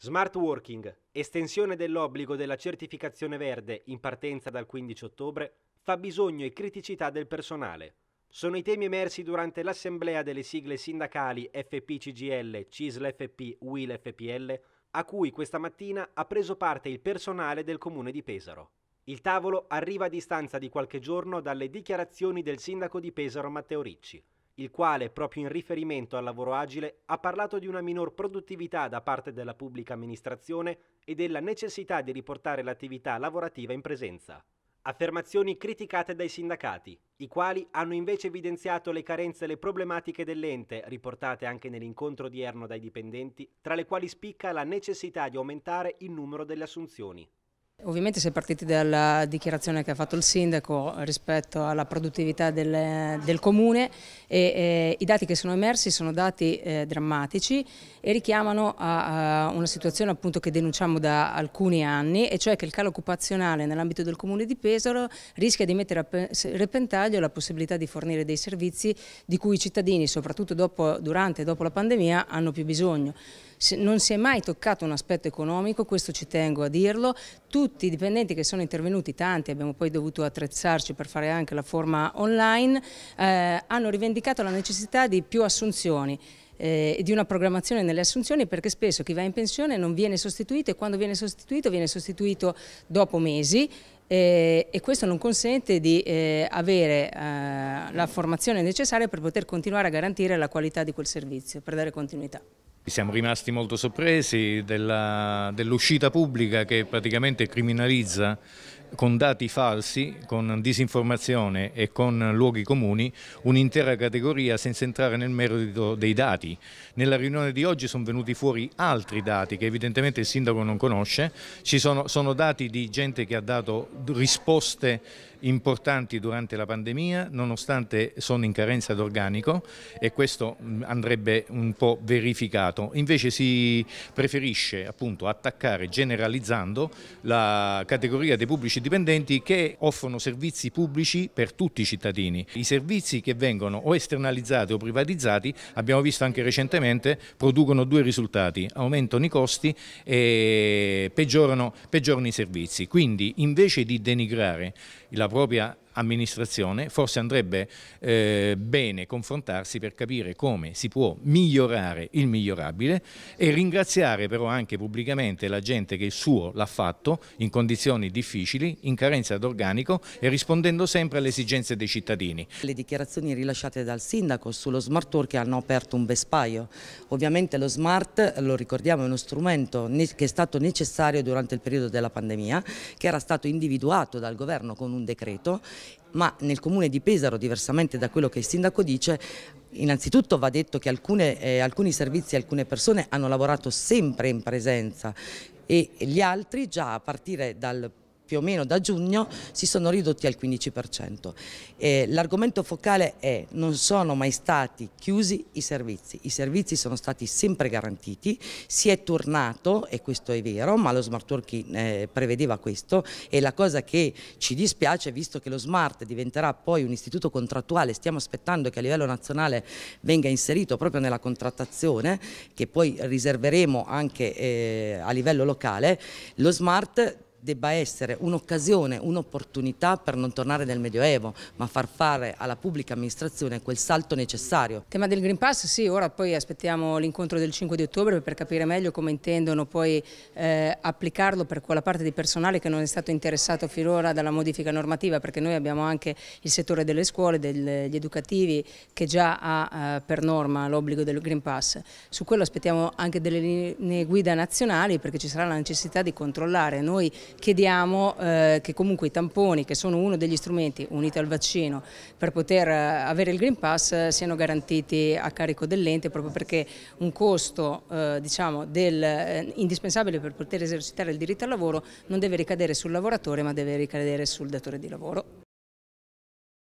Smart Working, estensione dell'obbligo della certificazione verde in partenza dal 15 ottobre, fabbisogno e criticità del personale. Sono i temi emersi durante l'assemblea delle sigle sindacali FPCGL, CISL-FP, WIL-FPL, a cui questa mattina ha preso parte il personale del comune di Pesaro. Il tavolo arriva a distanza di qualche giorno dalle dichiarazioni del sindaco di Pesaro Matteo Ricci il quale, proprio in riferimento al lavoro agile, ha parlato di una minor produttività da parte della pubblica amministrazione e della necessità di riportare l'attività lavorativa in presenza. Affermazioni criticate dai sindacati, i quali hanno invece evidenziato le carenze e le problematiche dell'ente, riportate anche nell'incontro odierno dai dipendenti, tra le quali spicca la necessità di aumentare il numero delle assunzioni. Ovviamente si è partiti dalla dichiarazione che ha fatto il sindaco rispetto alla produttività del, del comune e eh, i dati che sono emersi sono dati eh, drammatici e richiamano a, a una situazione che denunciamo da alcuni anni e cioè che il calo occupazionale nell'ambito del comune di Pesaro rischia di mettere a repentaglio la possibilità di fornire dei servizi di cui i cittadini, soprattutto dopo, durante e dopo la pandemia, hanno più bisogno. non si è mai toccato un aspetto economico, questo ci tengo a dirlo, Tutti tutti i dipendenti che sono intervenuti, tanti, abbiamo poi dovuto attrezzarci per fare anche la forma online, eh, hanno rivendicato la necessità di più assunzioni e eh, di una programmazione nelle assunzioni perché spesso chi va in pensione non viene sostituito e quando viene sostituito viene sostituito dopo mesi eh, e questo non consente di eh, avere eh, la formazione necessaria per poter continuare a garantire la qualità di quel servizio, per dare continuità siamo rimasti molto sorpresi dell'uscita dell pubblica che praticamente criminalizza con dati falsi, con disinformazione e con luoghi comuni un'intera categoria senza entrare nel merito dei dati. Nella riunione di oggi sono venuti fuori altri dati che evidentemente il sindaco non conosce, sono, sono dati di gente che ha dato risposte importanti durante la pandemia nonostante sono in carenza d'organico e questo mm, andrebbe un po' verificato. Invece si preferisce appunto attaccare generalizzando la categoria dei pubblici pubblici dipendenti che offrono servizi pubblici per tutti i cittadini. I servizi che vengono o esternalizzati o privatizzati, abbiamo visto anche recentemente, producono due risultati, aumentano i costi e peggiorano, peggiorano i servizi. Quindi invece di denigrare la propria amministrazione, forse andrebbe eh, bene confrontarsi per capire come si può migliorare il migliorabile e ringraziare però anche pubblicamente la gente che il suo l'ha fatto in condizioni difficili, in carenza d'organico e rispondendo sempre alle esigenze dei cittadini. Le dichiarazioni rilasciate dal sindaco sullo smart work hanno aperto un vespaio. Ovviamente lo smart, lo ricordiamo, è uno strumento che è stato necessario durante il periodo della pandemia, che era stato individuato dal governo con un decreto ma nel comune di Pesaro, diversamente da quello che il sindaco dice, innanzitutto va detto che alcune, eh, alcuni servizi e alcune persone hanno lavorato sempre in presenza e gli altri già a partire dal più o meno da giugno si sono ridotti al 15%. Eh, l'argomento focale è non sono mai stati chiusi i servizi, i servizi sono stati sempre garantiti, si è tornato, e questo è vero, ma lo smart working eh, prevedeva questo e la cosa che ci dispiace, visto che lo smart diventerà poi un istituto contrattuale, stiamo aspettando che a livello nazionale venga inserito proprio nella contrattazione, che poi riserveremo anche eh, a livello locale, lo smart debba essere un'occasione, un'opportunità per non tornare nel Medioevo, ma far fare alla pubblica amministrazione quel salto necessario. Il tema del Green Pass, sì, ora poi aspettiamo l'incontro del 5 di ottobre per capire meglio come intendono poi eh, applicarlo per quella parte di personale che non è stato interessato finora dalla modifica normativa, perché noi abbiamo anche il settore delle scuole, degli educativi, che già ha eh, per norma l'obbligo del Green Pass. Su quello aspettiamo anche delle linee guida nazionali, perché ci sarà la necessità di controllare. Noi chiediamo eh, che comunque i tamponi, che sono uno degli strumenti uniti al vaccino per poter eh, avere il Green Pass, eh, siano garantiti a carico dell'ente proprio perché un costo eh, diciamo, del, eh, indispensabile per poter esercitare il diritto al lavoro non deve ricadere sul lavoratore ma deve ricadere sul datore di lavoro.